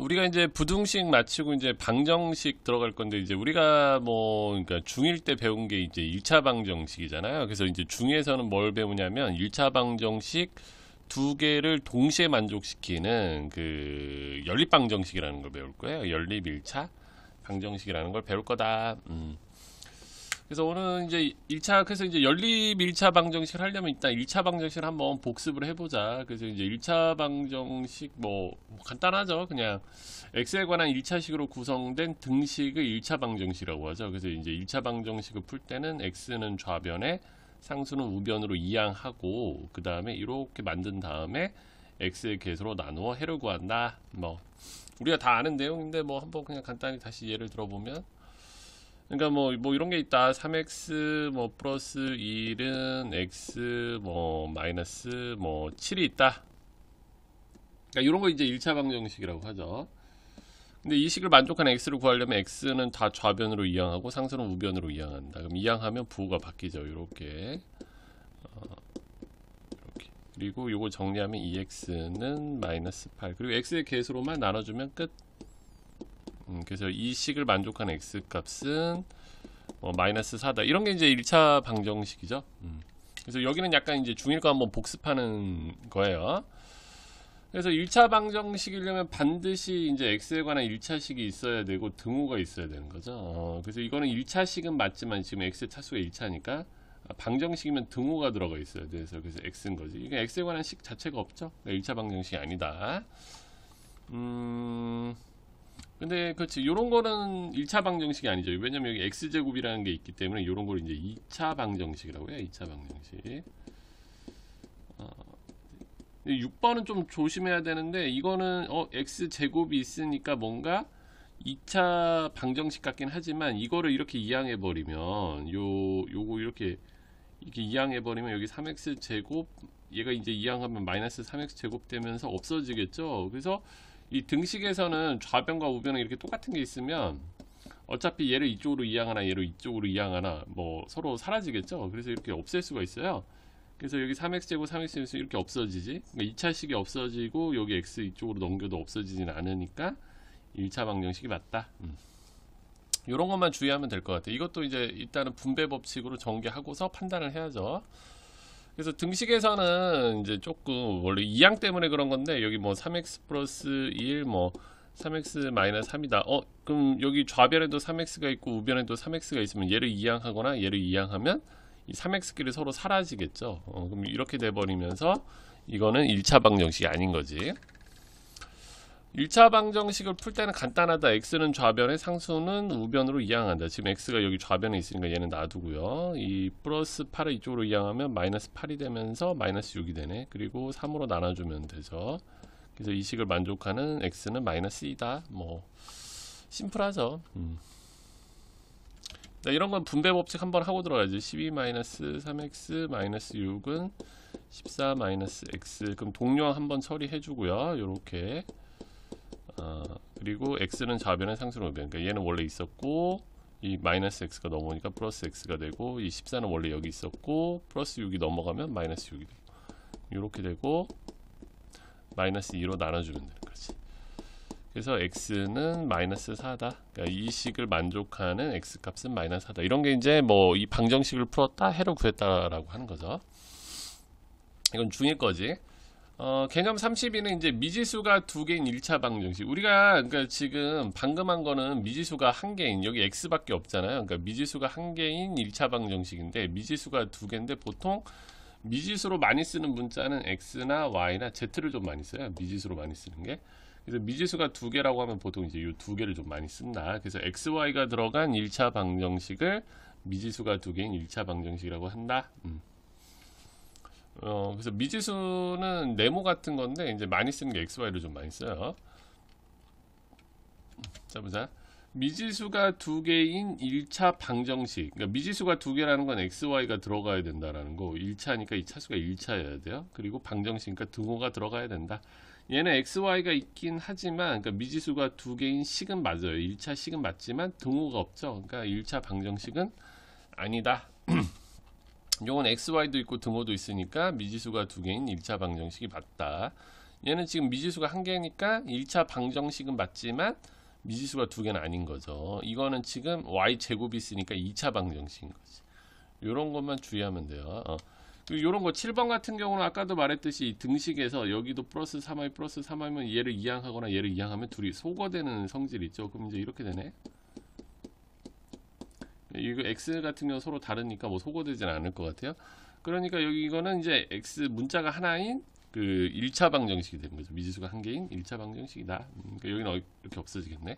우리가 이제 부등식 마치고 이제 방정식 들어갈 건데 이제 우리가 뭐 그러니까 중일 때 배운 게 이제 일차 방정식이잖아요. 그래서 이제 중에서는 뭘 배우냐면 일차 방정식 두 개를 동시에 만족시키는 그 연립 방정식이라는 걸 배울 거예요. 연립 일차 방정식이라는 걸 배울 거다. 음. 그래서 오늘은 이제 1차 그래서 이제 연립 1차 방정식을 하려면 일단 1차 방정식을 한번 복습을 해보자. 그래서 이제 1차 방정식 뭐, 뭐 간단하죠. 그냥 엑 x에 관한 1차식으로 구성된 등식을 1차 방정식이라고 하죠. 그래서 이제 1차 방정식을 풀 때는 x는 좌변에 상수는 우변으로 이항하고 그 다음에 이렇게 만든 다음에 x의 개수로 나누어 해를 구한다. 뭐 우리가 다 아는 내용인데 뭐 한번 그냥 간단히 다시 예를 들어보면 그러니까 뭐, 뭐 이런 게 있다. 3x 뭐 플러스 1은 x 뭐 마이너스 뭐 7이 있다. 그러니까 이런 거 이제 1차 방정식이라고 하죠. 근데 이 식을 만족한 x를 구하려면 x는 다 좌변으로 이항하고 상수는 우변으로 이항한다. 그럼 이항하면 부호가 바뀌죠. 이렇게. 어, 그리고 이거 정리하면 2x는 마이너스 8. 그리고 x의 개수로만 나눠주면 끝. 음, 그래서 이 식을 만족한 x 값은 어, 마이너스 4다. 이런 게 이제 1차 방정식이죠. 음. 그래서 여기는 약간 이제 중일 과 한번 복습하는 거예요. 그래서 1차 방정식이려면 반드시 이제 x에 관한 1차식이 있어야 되고 등호가 있어야 되는 거죠. 어, 그래서 이거는 1차식은 맞지만 지금 x의 차수가 1차니까 아, 방정식이면 등호가 들어가 있어야 돼서 그래서 x인 거지. 이게 x에 관한 식 자체가 없죠. 1차 그러니까 방정식이 아니다. 음... 근데 그렇지 요런 거는 1차 방정식이 아니죠 왜냐면 여기 x제곱이라는 게 있기 때문에 요런 걸 이제 2차 방정식이라고 해요 2차 방정식 6번은 어, 좀 조심해야 되는데 이거는 어 x제곱이 있으니까 뭔가 2차 방정식 같긴 하지만 이거를 이렇게 이항해 버리면 요 요거 이렇게 이렇게 이양해 버리면 여기 3x 제곱 얘가 이제 이항하면 마이너스 3x 제곱 되면서 없어지겠죠 그래서 이 등식에서는 좌변과 우변은 이렇게 똑같은 게 있으면 어차피 얘를 이쪽으로 이항하나 얘를 이쪽으로 이항하나 뭐 서로 사라지겠죠. 그래서 이렇게 없앨 수가 있어요. 그래서 여기 3x제곱 3x 제곱 이렇게 없어지지. 그러니까 2차식이 없어지고 여기 x 이쪽으로 넘겨도 없어지진 않으니까 1차 방정식이 맞다. 음. 이런 것만 주의하면 될 것 같아요. 이것도 이제 일단은 분배 법칙으로 전개하고서 판단을 해야죠. 그래서 등식에서는 이제 조금 원래 이항 때문에 그런 건데 여기 뭐 3x 플러스 1, 뭐 3x 마이너스 3이다. 어 그럼 여기 좌변에도 3x가 있고 우변에도 3x가 있으면 얘를 이항하거나 얘를 이항하면 이 3x끼리 서로 사라지겠죠. 어, 그럼 이렇게 돼버리면서 이거는 1차방 정식이 아닌 거지. 1차 방정식을 풀 때는 간단하다. x는 좌변에 상수는 우변으로 이항한다. 지금 x가 여기 좌변에 있으니까 얘는 놔두고요. 이 플러스 8을 이쪽으로 이항하면 마이너스 8이 되면서 마이너스 6이 되네. 그리고 3으로 나눠주면 되죠. 그래서 이 식을 만족하는 x는 마이너스 2다. 뭐 심플하죠. 음. 이런 건 분배 법칙 한번 하고 들어가야지. 12 마이너스 3x 마이너스 6은 14 마이너스 x. 그럼 동료항 한번 처리해주고요. 이렇게 어, 그리고 x는 좌변의 상수로 변 그러니까 얘는 원래 있었고 이 마이너스 x가 넘어오니까 플러스 x가 되고 이 14는 원래 여기 있었고 플러스 6이 넘어가면 마이너스 6이 되고 이렇게 되고 마이너스 2로 나눠주면 되는 거지 그래서 x는 마이너스 4다 그러니까 이 식을 만족하는 x값은 마이너스 4다 이런 게 이제 뭐 이 방정식을 풀었다 해로 구했다라고 하는 거죠 이건 중일 거지 어, 개념 3 0이는 이제 미지수가 두 개인 1차 방정식. 우리가 그러니까 지금 방금 한 거는 미지수가 한 개인 여기 x밖에 없잖아요. 그러니까 미지수가 한 개인 1차 방정식인데 미지수가 두 개인데 보통 미지수로 많이 쓰는 문자는 x나 y나 z를 좀 많이 써요. 미지수로 많이 쓰는 게. 그래서 미지수가 두 개라고 하면 보통 이제 이두 개를 좀 많이 쓴다. 그래서 x, y가 들어간 1차 방정식을 미지수가 두 개인 1차 방정식이라고 한다. 음. 어, 그래서 미지수는 네모 같은 건데 이제 많이 쓰는 게 XY를 좀 많이 써요. 자 보자. 미지수가 두 개인 1차 방정식. 그러니까 미지수가 두 개라는 건 xy가 들어가야 된다라는 거. 1차니까 이 차수가 1차여야 돼요. 그리고 방정식이니까 등호가 들어가야 된다. 얘는 xy가 있긴 하지만 그러니까 미지수가 두 개인 식은 맞아요. 1차 식은 맞지만 등호가 없죠. 그러니까 1차 방정식은 아니다. 요건 XY도 있고 등호도 있으니까 미지수가 두 개인 1차 방정식이 맞다. 얘는 지금 미지수가 한 개니까 1차 방정식은 맞지만 미지수가 두 개는 아닌 거죠. 이거는 지금 y제곱이 있으니까 2차 방정식인 거지. 요런 것만 주의하면 돼요. 어. 그리고 요런 거 7번 같은 경우는 아까도 말했듯이 등식에서 여기도 플러스 3y 플러스 3y면 얘를 이항하거나 얘를 이항하면 둘이 소거되는 성질이 있죠. 그럼 이제 이렇게 되네. 이거 x 같은 경우 서로 다르니까 뭐 소거되진 않을 것 같아요. 그러니까 여기 이거는 이제 x 문자가 하나인 그 1차 방정식이 되는 거죠. 미지수가 한 개인 1차 방정식이다. 그러니까 여기는 어, 이렇게 없어지겠네.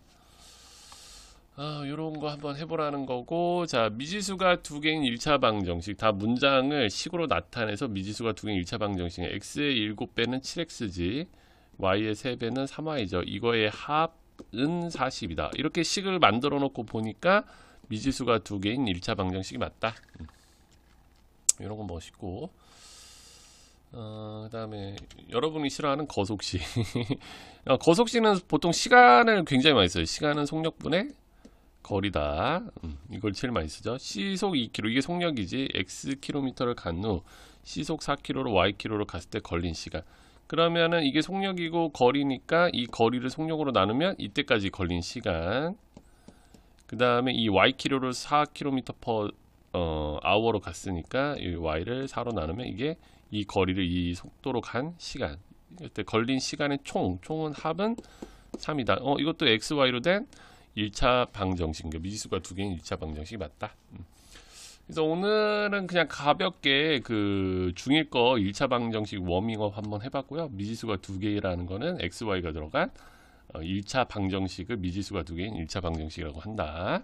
아, 요런 거 한번 해보라는 거고 자 미지수가 두 개인 1차 방정식 다 문장을 식으로 나타내서 미지수가 두 개인 1차 방정식 x의 7배는 7x지 y의 3배는 3y죠 이거의 합은 40이다 이렇게 식을 만들어 놓고 보니까 미지수가 두 개인 1차 방정식이 맞다. 음. 이런 건 멋있고. 어, 그다음에 여러분이 싫어하는 거속시. 어, 거속시는 보통 시간을 굉장히 많이 써요. 시간은 속력분의 거리다. 음, 이걸 제일 많이 쓰죠. 시속 2km 이게 속력이지. x k m 를간 후 시속 4km로 y k m 로 갔을 때 걸린 시간. 그러면은 이게 속력이고 거리니까 이 거리를 속력으로 나누면 이때까지 걸린 시간. 그 다음에 이 y 키로를 4km per 어, 아워로 갔으니까 이 y를 4로 나누면 이게 이 거리를 이 속도로 간 시간 그때 걸린 시간의 총 총은 합은 3이다 어 이것도 x y로 된 1차 방정식 그니까 미지수가 두 개인 1차 방정식이 맞다 음. 그래서 오늘은 그냥 가볍게 그 중일 거 1차 방정식 워밍업 한번 해봤고요 미지수가 두 개라는 거는 x y가 들어간 1차 어, 방정식을 미지수가 두 개인 1차 방정식이라고 한다.